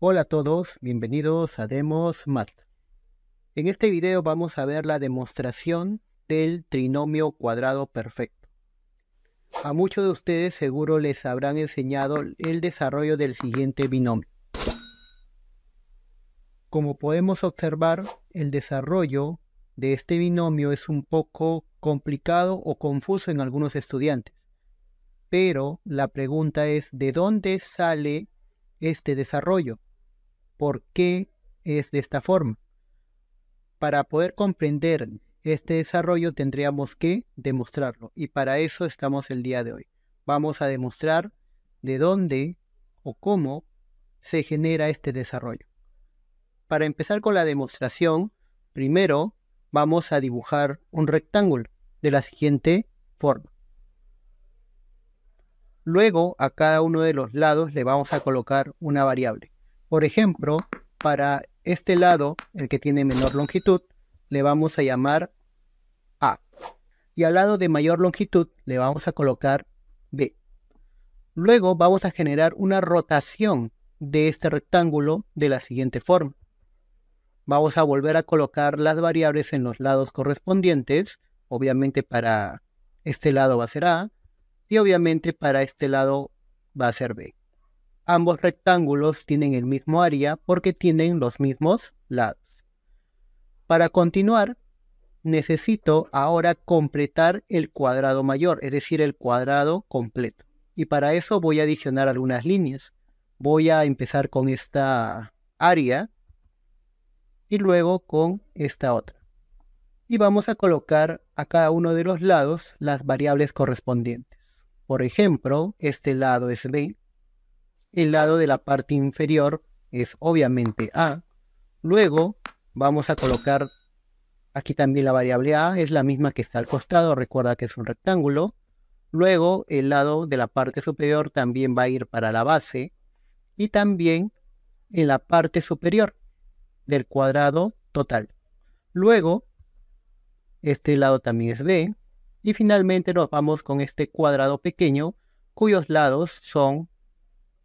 Hola a todos, bienvenidos a Demos Math. En este video vamos a ver la demostración del trinomio cuadrado perfecto. A muchos de ustedes seguro les habrán enseñado el desarrollo del siguiente binomio. Como podemos observar, el desarrollo de este binomio es un poco complicado o confuso en algunos estudiantes. Pero la pregunta es, ¿de dónde sale este desarrollo? por qué es de esta forma. Para poder comprender este desarrollo tendríamos que demostrarlo y para eso estamos el día de hoy. Vamos a demostrar de dónde o cómo se genera este desarrollo. Para empezar con la demostración, primero vamos a dibujar un rectángulo de la siguiente forma. Luego a cada uno de los lados le vamos a colocar una variable. Por ejemplo, para este lado, el que tiene menor longitud, le vamos a llamar A. Y al lado de mayor longitud le vamos a colocar B. Luego vamos a generar una rotación de este rectángulo de la siguiente forma. Vamos a volver a colocar las variables en los lados correspondientes. Obviamente para este lado va a ser A y obviamente para este lado va a ser B. Ambos rectángulos tienen el mismo área porque tienen los mismos lados. Para continuar, necesito ahora completar el cuadrado mayor, es decir, el cuadrado completo. Y para eso voy a adicionar algunas líneas. Voy a empezar con esta área y luego con esta otra. Y vamos a colocar a cada uno de los lados las variables correspondientes. Por ejemplo, este lado es B, el lado de la parte inferior es obviamente A. Luego vamos a colocar aquí también la variable A, es la misma que está al costado, recuerda que es un rectángulo. Luego el lado de la parte superior también va a ir para la base y también en la parte superior del cuadrado total. Luego, este lado también es B. Y finalmente nos vamos con este cuadrado pequeño cuyos lados son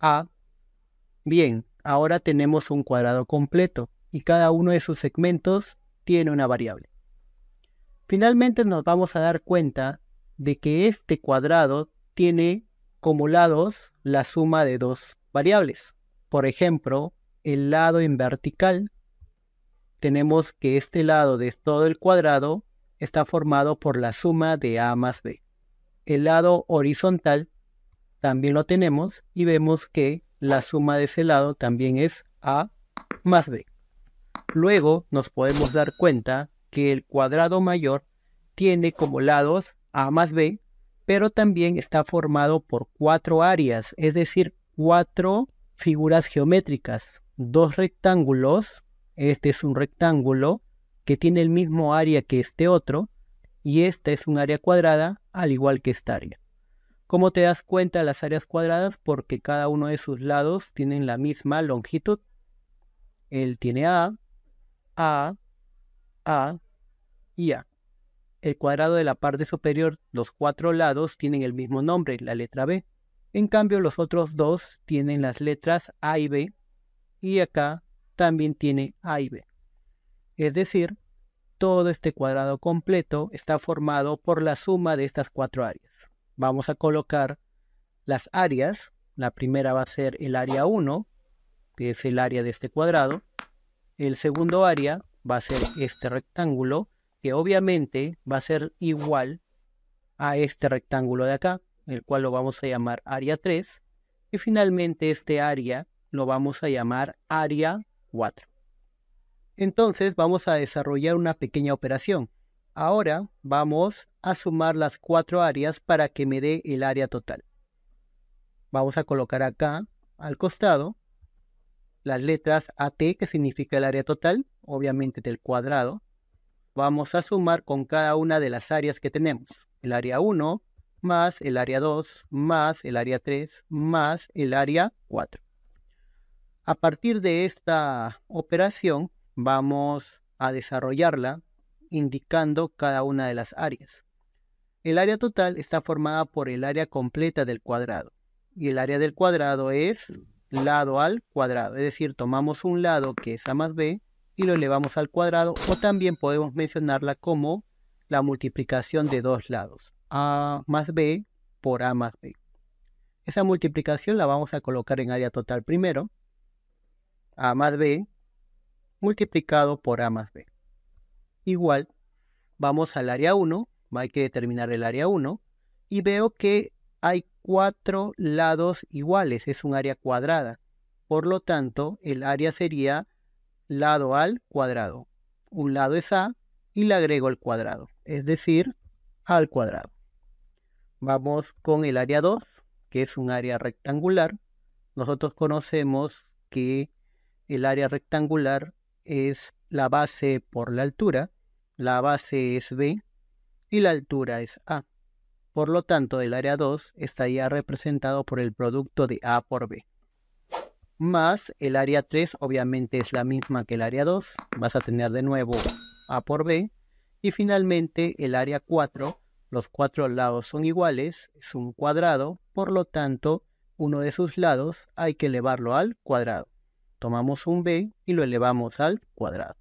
a, bien, ahora tenemos un cuadrado completo y cada uno de sus segmentos tiene una variable. Finalmente nos vamos a dar cuenta de que este cuadrado tiene como lados la suma de dos variables. Por ejemplo, el lado en vertical, tenemos que este lado de todo el cuadrado está formado por la suma de A más B. El lado horizontal también lo tenemos y vemos que la suma de ese lado también es A más B. Luego nos podemos dar cuenta que el cuadrado mayor tiene como lados A más B, pero también está formado por cuatro áreas, es decir, cuatro figuras geométricas, dos rectángulos, este es un rectángulo que tiene el mismo área que este otro, y esta es un área cuadrada al igual que esta área. ¿Cómo te das cuenta de las áreas cuadradas? Porque cada uno de sus lados tienen la misma longitud. Él tiene A, A, A y A. El cuadrado de la parte superior, los cuatro lados tienen el mismo nombre, la letra B. En cambio, los otros dos tienen las letras A y B. Y acá también tiene A y B. Es decir, todo este cuadrado completo está formado por la suma de estas cuatro áreas vamos a colocar las áreas. La primera va a ser el área 1, que es el área de este cuadrado. El segundo área va a ser este rectángulo, que obviamente va a ser igual a este rectángulo de acá, el cual lo vamos a llamar área 3. Y finalmente este área lo vamos a llamar área 4. Entonces vamos a desarrollar una pequeña operación. Ahora vamos a sumar las cuatro áreas para que me dé el área total. Vamos a colocar acá, al costado, las letras AT, que significa el área total, obviamente del cuadrado. Vamos a sumar con cada una de las áreas que tenemos. El área 1 más el área 2 más el área 3 más el área 4. A partir de esta operación vamos a desarrollarla indicando cada una de las áreas. El área total está formada por el área completa del cuadrado y el área del cuadrado es lado al cuadrado, es decir, tomamos un lado que es a más b y lo elevamos al cuadrado o también podemos mencionarla como la multiplicación de dos lados, a más b por a más b. Esa multiplicación la vamos a colocar en área total primero, a más b multiplicado por a más b igual, vamos al área 1, hay que determinar el área 1, y veo que hay cuatro lados iguales, es un área cuadrada. Por lo tanto, el área sería lado al cuadrado. Un lado es A y le agrego al cuadrado, es decir, al cuadrado. Vamos con el área 2, que es un área rectangular. Nosotros conocemos que el área rectangular es la base por la altura, la base es B y la altura es A. Por lo tanto, el área 2 estaría representado por el producto de A por B. Más el área 3 obviamente es la misma que el área 2. Vas a tener de nuevo A por B. Y finalmente el área 4. Los cuatro lados son iguales. Es un cuadrado. Por lo tanto, uno de sus lados hay que elevarlo al cuadrado. Tomamos un B y lo elevamos al cuadrado.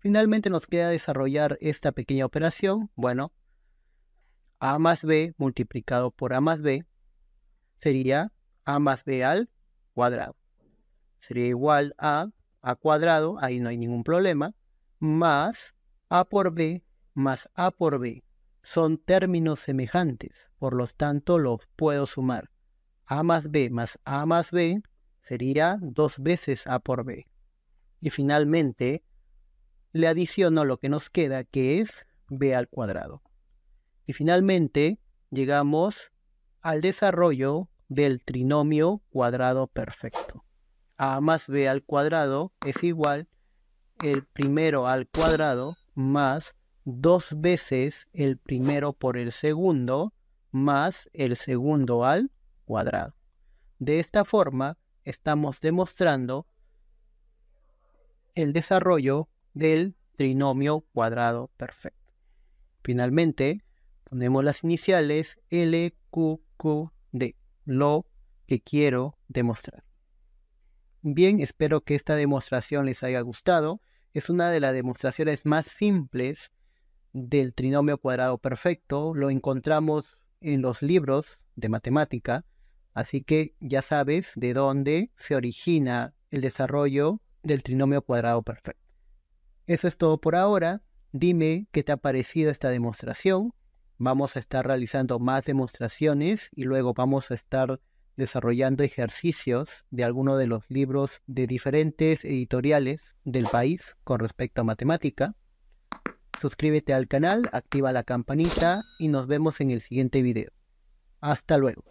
Finalmente nos queda desarrollar esta pequeña operación. Bueno, A más B multiplicado por A más B sería A más B al cuadrado. Sería igual a A cuadrado, ahí no hay ningún problema, más A por B más A por B. Son términos semejantes, por lo tanto los puedo sumar. A más B más A más B sería dos veces A por B. Y finalmente, le adiciono lo que nos queda, que es b al cuadrado. Y finalmente llegamos al desarrollo del trinomio cuadrado perfecto. A más b al cuadrado es igual el primero al cuadrado más dos veces el primero por el segundo más el segundo al cuadrado. De esta forma estamos demostrando el desarrollo del trinomio cuadrado perfecto. Finalmente, ponemos las iniciales L, lo que quiero demostrar. Bien, espero que esta demostración les haya gustado. Es una de las demostraciones más simples del trinomio cuadrado perfecto. Lo encontramos en los libros de matemática. Así que ya sabes de dónde se origina el desarrollo del trinomio cuadrado perfecto. Eso es todo por ahora. Dime qué te ha parecido esta demostración. Vamos a estar realizando más demostraciones y luego vamos a estar desarrollando ejercicios de algunos de los libros de diferentes editoriales del país con respecto a matemática. Suscríbete al canal, activa la campanita y nos vemos en el siguiente video. Hasta luego.